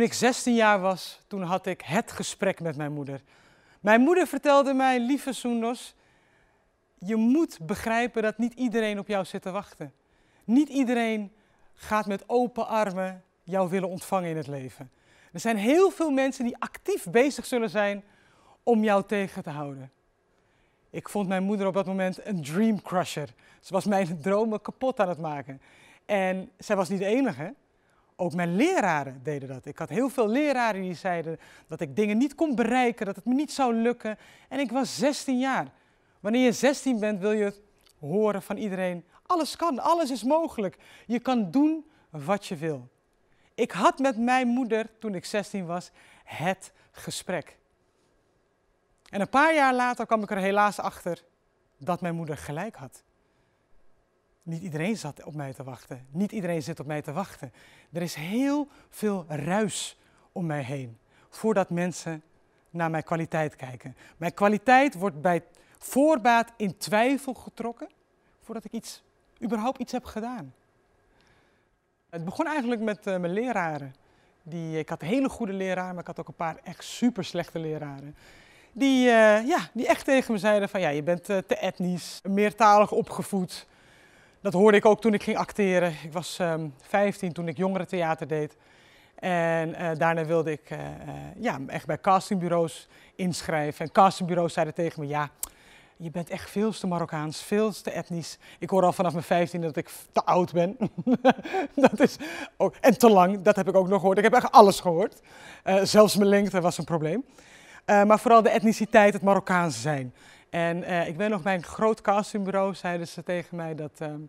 Toen ik 16 jaar was, toen had ik het gesprek met mijn moeder. Mijn moeder vertelde mij, lieve Soendos, je moet begrijpen dat niet iedereen op jou zit te wachten. Niet iedereen gaat met open armen jou willen ontvangen in het leven. Er zijn heel veel mensen die actief bezig zullen zijn om jou tegen te houden. Ik vond mijn moeder op dat moment een dream crusher. Ze was mijn dromen kapot aan het maken. En zij was niet de enige. Ook mijn leraren deden dat. Ik had heel veel leraren die zeiden dat ik dingen niet kon bereiken, dat het me niet zou lukken. En ik was 16 jaar. Wanneer je 16 bent, wil je het horen van iedereen. Alles kan, alles is mogelijk. Je kan doen wat je wil. Ik had met mijn moeder, toen ik 16 was, het gesprek. En een paar jaar later kwam ik er helaas achter dat mijn moeder gelijk had. Niet iedereen zat op mij te wachten. Niet iedereen zit op mij te wachten. Er is heel veel ruis om mij heen voordat mensen naar mijn kwaliteit kijken. Mijn kwaliteit wordt bij voorbaat in twijfel getrokken voordat ik iets, überhaupt iets heb gedaan. Het begon eigenlijk met eh, mijn leraren. Die, ik had hele goede leraren, maar ik had ook een paar echt super slechte leraren. Die, eh, ja, die echt tegen me zeiden van ja, je bent eh, te etnisch, meertalig opgevoed. Dat hoorde ik ook toen ik ging acteren. Ik was um, ehm, 15 toen ik jongerentheater deed. En eh, daarna wilde ik uh, ja, echt bij castingbureaus inschrijven. En castingbureaus zeiden tegen me, ja, je bent echt veel te Marokkaans, veel te etnisch. Ik hoor al vanaf mijn 15 dat ik te oud ben. dat is ook, en te lang, dat heb ik ook nog gehoord. Ik heb echt alles gehoord. zelfs mijn lengte was een probleem. maar vooral de etniciteit, het Marokkaans zijn. En ik weet nog, bij een groot castingbureau zeiden ze tegen mij dat... Ehm,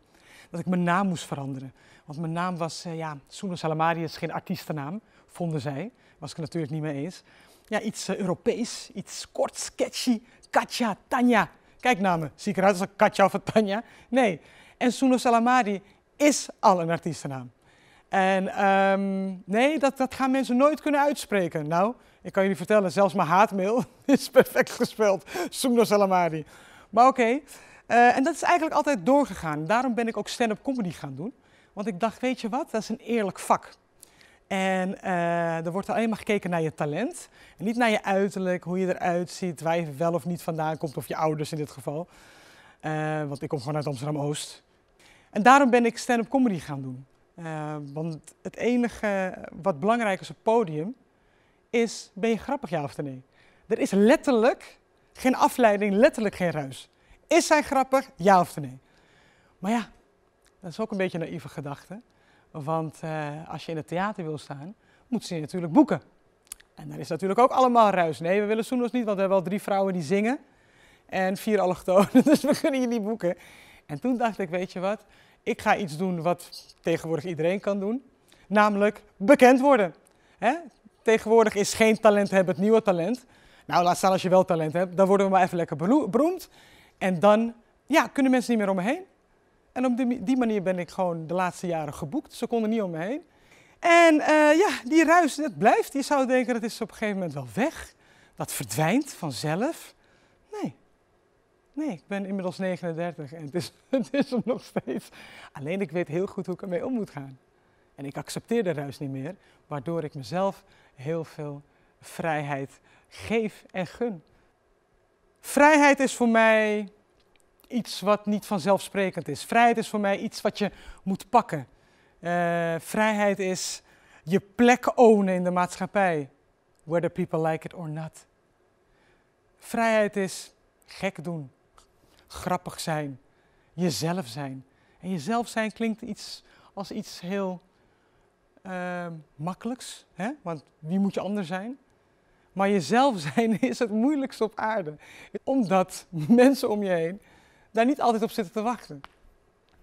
dat ik mijn naam moest veranderen. Want mijn naam was, uh, ja, Soeno Salamari is geen artiestennaam, vonden zij. Was ik natuurlijk niet mee eens. Ja, iets eh, Europees, iets kort, sketchy, Katja, Tanja. Kijk naar me, zie ik eruit als Katja of een Tanja? Nee. En Soeno Salamari is al een artiestennaam. En ehm, nee, dat, dat gaan mensen nooit kunnen uitspreken. Nou, ik kan jullie vertellen, zelfs mijn haatmail is perfect gespeeld. Soeno Salamari. Maar oké. Eh, en dat is eigenlijk altijd doorgegaan. Daarom ben ik ook stand-up comedy gaan doen. Want ik dacht, weet je wat, dat is een eerlijk vak. En eh, er wordt alleen maar gekeken naar je talent. En niet naar je uiterlijk, hoe je eruit ziet, waar je wel of niet vandaan komt, of je ouders in dit geval. Eh, want ik kom gewoon uit Amsterdam-Oost. En daarom ben ik stand-up comedy gaan doen. want het enige wat belangrijk is op podium is, ben je grappig ja of nee? Er is letterlijk geen afleiding, letterlijk geen ruis. Is zij grappig? Ja of nee? Maar ja, dat is ook een beetje een naïeve gedachte. Want eh, als je in het theater wil staan, moeten ze je natuurlijk boeken. En daar is natuurlijk ook allemaal ruis. Nee, we willen Soenos niet, want we hebben wel drie vrouwen die zingen. En vier allochtonen, dus we kunnen je niet boeken. En toen dacht ik, weet je wat, ik ga iets doen wat tegenwoordig iedereen kan doen. Namelijk bekend worden. Hè? Tegenwoordig is geen talent hebben het nieuwe talent. Nou, laat staan als je wel talent hebt, dan worden we maar even lekker beroemd. En dan ja, kunnen mensen niet meer om me heen. En op die, manier ben ik gewoon de laatste jaren geboekt. Ze konden niet om me heen. En eh, ja, die ruis, dat blijft. Je zou denken, dat is op een gegeven moment wel weg. Dat verdwijnt vanzelf. Nee. Nee, ik ben inmiddels 39 en het is, het is er nog steeds. Alleen ik weet heel goed hoe ik ermee om moet gaan. En ik accepteer de ruis niet meer, waardoor ik mezelf heel veel vrijheid geef en gun. Vrijheid is voor mij iets wat niet vanzelfsprekend is. Vrijheid is voor mij iets wat je moet pakken. Eh, vrijheid is je plek ownen in de maatschappij, whether people like it or not. Vrijheid is gek doen, grappig zijn, jezelf zijn. En jezelf zijn klinkt iets als iets heel uh, makkelijks, hè? want wie moet je anders zijn? Maar jezelf zijn is het moeilijkst op aarde. Omdat mensen om je heen daar niet altijd op zitten te wachten.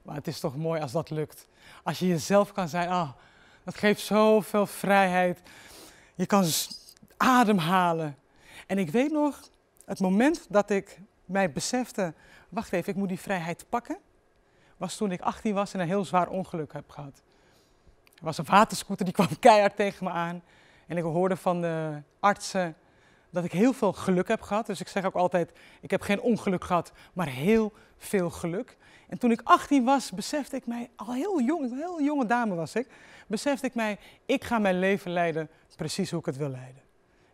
Maar het is toch mooi als dat lukt. Als je jezelf kan zijn, ah, dat geeft zoveel vrijheid. Je kan ademhalen. En ik weet nog, het moment dat ik mij besefte, wacht even, ik moet die vrijheid pakken, was toen ik 18 was en een heel zwaar ongeluk heb gehad. Er was een waterscooter, die kwam keihard tegen me aan. En ik hoorde van de artsen dat ik heel veel geluk heb gehad. Dus ik zeg ook altijd, ik heb geen ongeluk gehad, maar heel veel geluk. En toen ik 18 was, besefte ik mij, al heel jong, een heel jonge dame was ik, besefte ik mij, ik ga mijn leven leiden precies hoe ik het wil leiden.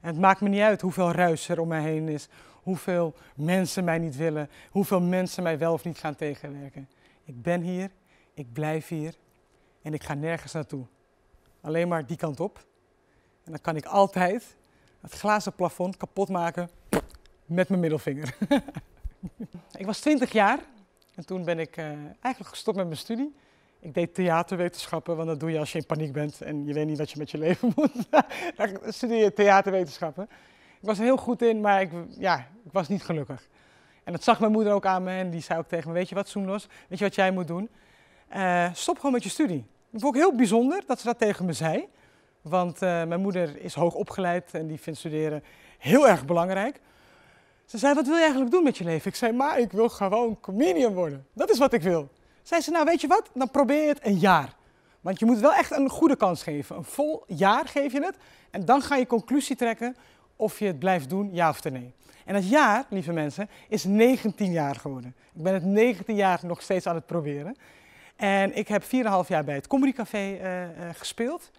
En het maakt me niet uit hoeveel ruis er om mij heen is, hoeveel mensen mij niet willen, hoeveel mensen mij wel of niet gaan tegenwerken. Ik ben hier, ik blijf hier en ik ga nergens naartoe. Alleen maar die kant op. En dan kan ik altijd het glazen plafond kapot maken met mijn middelvinger. ik was 20 jaar en toen ben ik eh, eigenlijk gestopt met mijn studie. Ik deed theaterwetenschappen, want dat doe je als je in paniek bent en je weet niet wat je met je leven moet. Dan studeer je theaterwetenschappen. Ik was er heel goed in, maar ik, ja, ik was niet gelukkig. En dat zag mijn moeder ook aan me en die zei ook tegen me, weet je wat Soenlos, weet je wat jij moet doen? Eh, stop gewoon met je studie. Dat vond ik heel bijzonder dat ze dat tegen me zei. Want eh, mijn moeder is hoog opgeleid en die vindt studeren heel erg belangrijk. Ze zei, wat wil je eigenlijk doen met je leven? Ik zei, maar ik wil gewoon comedian worden. Dat is wat ik wil. Zei ze, nou weet je wat, dan probeer je het een jaar. Want je moet wel echt een goede kans geven. Een vol jaar geef je het en dan ga je conclusie trekken of je het blijft doen, ja of nee. En dat jaar, lieve mensen, is 19 jaar geworden. Ik ben het 19 jaar nog steeds aan het proberen. En ik heb 4,5 jaar bij het Comedy Café eh, eh, gespeeld.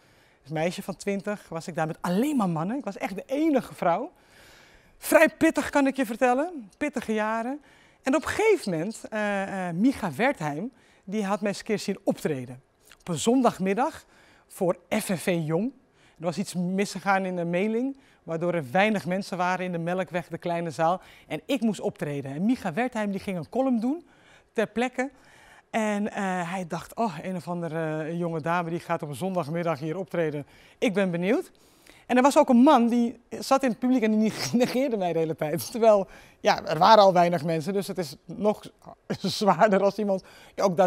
Als meisje van 20 was ik daar met alleen maar mannen. Ik was echt de enige vrouw. Vrij pittig kan ik je vertellen, pittige jaren. En op een gegeven moment, uh, Micha Wertheim, die had mij eens een keer zien optreden. Op een zondagmiddag voor FNV Jong. Er was iets misgegaan in de mailing, waardoor er weinig mensen waren in de Melkweg, de kleine zaal. En ik moest optreden. En Micha Wertheim die ging een column doen ter plekke. En eh, hij dacht, oh, een of andere eh, jonge dame die gaat op een zondagmiddag hier optreden. Ik ben benieuwd. En er was ook een man die zat in het publiek en die negeerde mij de hele tijd. Terwijl, ja, er waren al weinig mensen, dus het is nog zwaarder als iemand je ook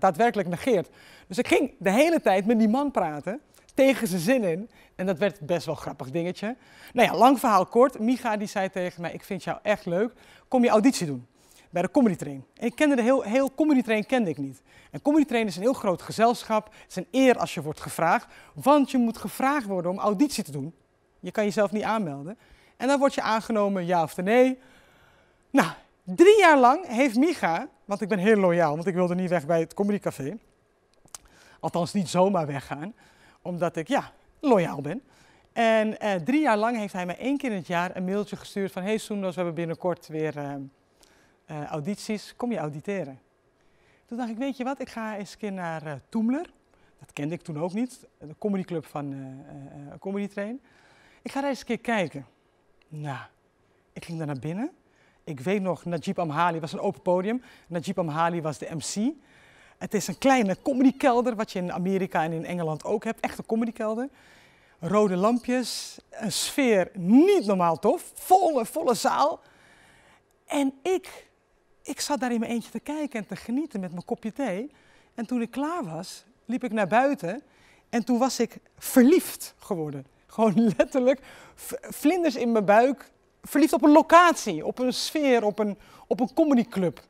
daadwerkelijk negeert. Dus ik ging de hele tijd met die man praten, tegen zijn zin in. En dat werd best wel een grappig dingetje. Nou ja, lang verhaal kort. Micha die zei tegen mij, ik vind jou echt leuk, kom je auditie doen bij de Comedy Train. ik kende de heel, heel Comedy Train kende ik niet. En Comedy Train is een heel groot gezelschap. Het is een eer als je wordt gevraagd, want je moet gevraagd worden om auditie te doen. Je kan jezelf niet aanmelden. En dan word je aangenomen, ja of nee. Nou, drie jaar lang heeft Micha, want ik ben heel loyaal, want ik wilde niet weg bij het Comedy Café. Althans, niet zomaar weggaan, omdat ik, ja, loyaal ben. En eh, drie jaar lang heeft hij mij één keer in het jaar een mailtje gestuurd van... hey Soendos, we hebben binnenkort weer... Eh, eh, audities, kom je auditeren? Toen dacht ik, weet je wat, ik ga eens een keer naar uh, Toemler. Dat kende ik toen ook niet, de comedyclub van comedytrain. Eh, Comedy Train. Ik ga daar eens een keer kijken. Nou, ik ging daar naar binnen. Ik weet nog, Najib Amhali was een open podium. Najib Amhali was de MC. Het is een kleine comedykelder, wat je in Amerika en in Engeland ook hebt. Echt een comedykelder. Rode lampjes, een sfeer niet normaal tof. Volle, volle zaal. En ik ik zat daar in mijn eentje te kijken en te genieten met mijn kopje thee. En toen ik klaar was, liep ik naar buiten en toen was ik verliefd geworden. Gewoon letterlijk vlinders in mijn buik. Verliefd op een locatie, op een sfeer, op een, op een comedyclub.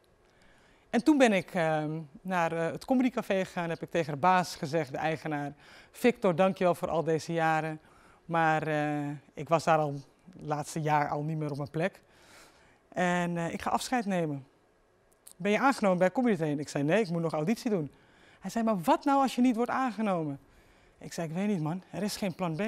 En toen ben ik ehm, naar eh, het comedycafé gegaan. Heb ik tegen de baas gezegd, de eigenaar. Victor, dankjewel voor al deze jaren. Maar eh, ik was daar al het laatste jaar al niet meer op mijn plek. En eh, ik ga afscheid nemen ben je aangenomen bij Comedy Ik zei, nee, ik moet nog auditie doen. Hij zei, maar wat nou als je niet wordt aangenomen? Ik zei, ik weet niet man, er is geen plan B.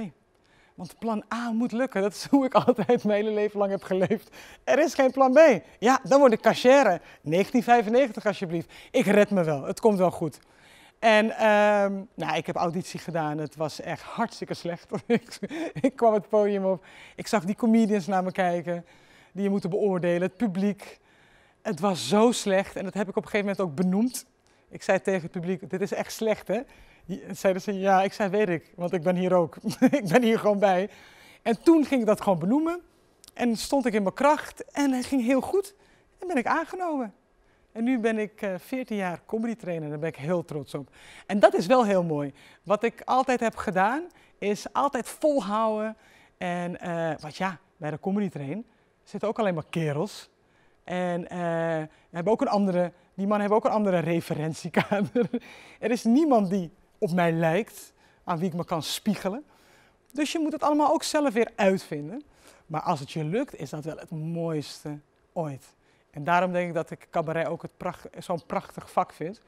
Want plan A moet lukken. Dat is hoe ik altijd mijn hele leven lang heb geleefd. Er is geen plan B. Ja, dan word ik cachère. 1995 alsjeblieft. Ik red me wel. Het komt wel goed. En ehm, nou, ik heb auditie gedaan. Het was echt hartstikke slecht. ik kwam het podium op. Ik zag die comedians naar me kijken. Die je moeten beoordelen. Het publiek. Het was zo slecht en dat heb ik op een gegeven moment ook benoemd. Ik zei tegen het publiek, dit is echt slecht hè. Zeiden ze, ja, ik zei, weet ik, want ik ben hier ook. ik ben hier gewoon bij. En toen ging ik dat gewoon benoemen. En stond ik in mijn kracht en het ging heel goed. En ben ik aangenomen. En nu ben ik 14 eh, jaar comedy trainer, daar ben ik heel trots op. En dat is wel heel mooi. Wat ik altijd heb gedaan, is altijd volhouden. En eh, wat ja, bij de comedy train zitten ook alleen maar kerels. En eh, ook een andere, die mannen hebben ook een andere referentiekader. er is niemand die op mij lijkt, aan wie ik me kan spiegelen. Dus je moet het allemaal ook zelf weer uitvinden. Maar als het je lukt, is dat wel het mooiste ooit. En daarom denk ik dat ik cabaret ook zo'n prachtig vak vind.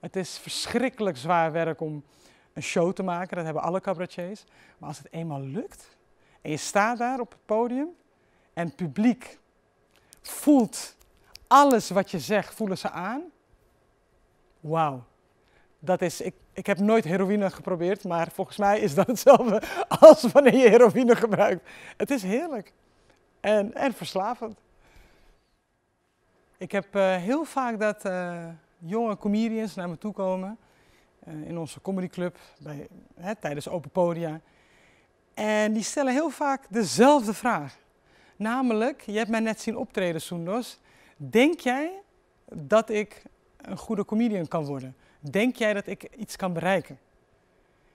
Het is verschrikkelijk zwaar werk om een show te maken, dat hebben alle cabaretiers. Maar als het eenmaal lukt en je staat daar op het podium en publiek voelt alles wat je zegt, voelen ze aan. Wauw. Dat is, ik, ik heb nooit heroïne geprobeerd, maar volgens mij is dat hetzelfde als wanneer je heroïne gebruikt. Het is heerlijk en, en verslavend. Ik heb eh, heel vaak dat eh, jonge comedians naar me toe komen eh, in onze comedyclub bij, hè, tijdens open podia. En die stellen heel vaak dezelfde vraag. Namelijk, je hebt mij net zien optreden, Soendos. Denk jij dat ik een goede comedian kan worden? Denk jij dat ik iets kan bereiken?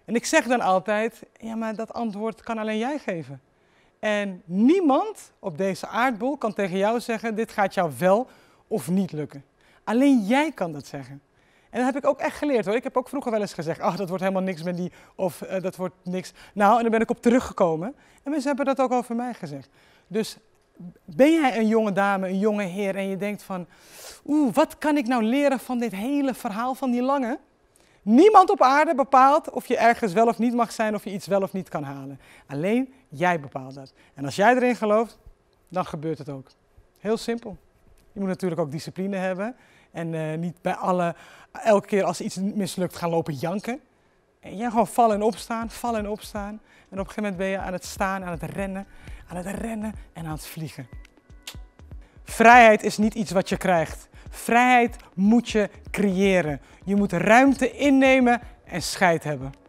En ik zeg dan altijd, ja, maar dat antwoord kan alleen jij geven. En niemand op deze aardbol kan tegen jou zeggen, dit gaat jou wel of niet lukken. Alleen jij kan dat zeggen. En dat heb ik ook echt geleerd hoor. Ik heb ook vroeger wel eens gezegd, ach, dat wordt helemaal niks met die, of eh, dat wordt niks. Nou, en dan ben ik op teruggekomen. En mensen hebben dat ook over mij gezegd. Dus ben jij een jonge dame, een jonge heer en je denkt van, oeh, wat kan ik nou leren van dit hele verhaal van die lange? Niemand op aarde bepaalt of je ergens wel of niet mag zijn, of je iets wel of niet kan halen. Alleen jij bepaalt dat. En als jij erin gelooft, dan gebeurt het ook. Heel simpel. Je moet natuurlijk ook discipline hebben en eh, niet bij alle, elke keer als iets mislukt gaan lopen janken. En jij gewoon vallen en opstaan, vallen en opstaan. En op een gegeven moment ben je aan het staan, aan het rennen, aan het rennen en aan het vliegen. Vrijheid is niet iets wat je krijgt. Vrijheid moet je creëren. Je moet ruimte innemen en scheid hebben.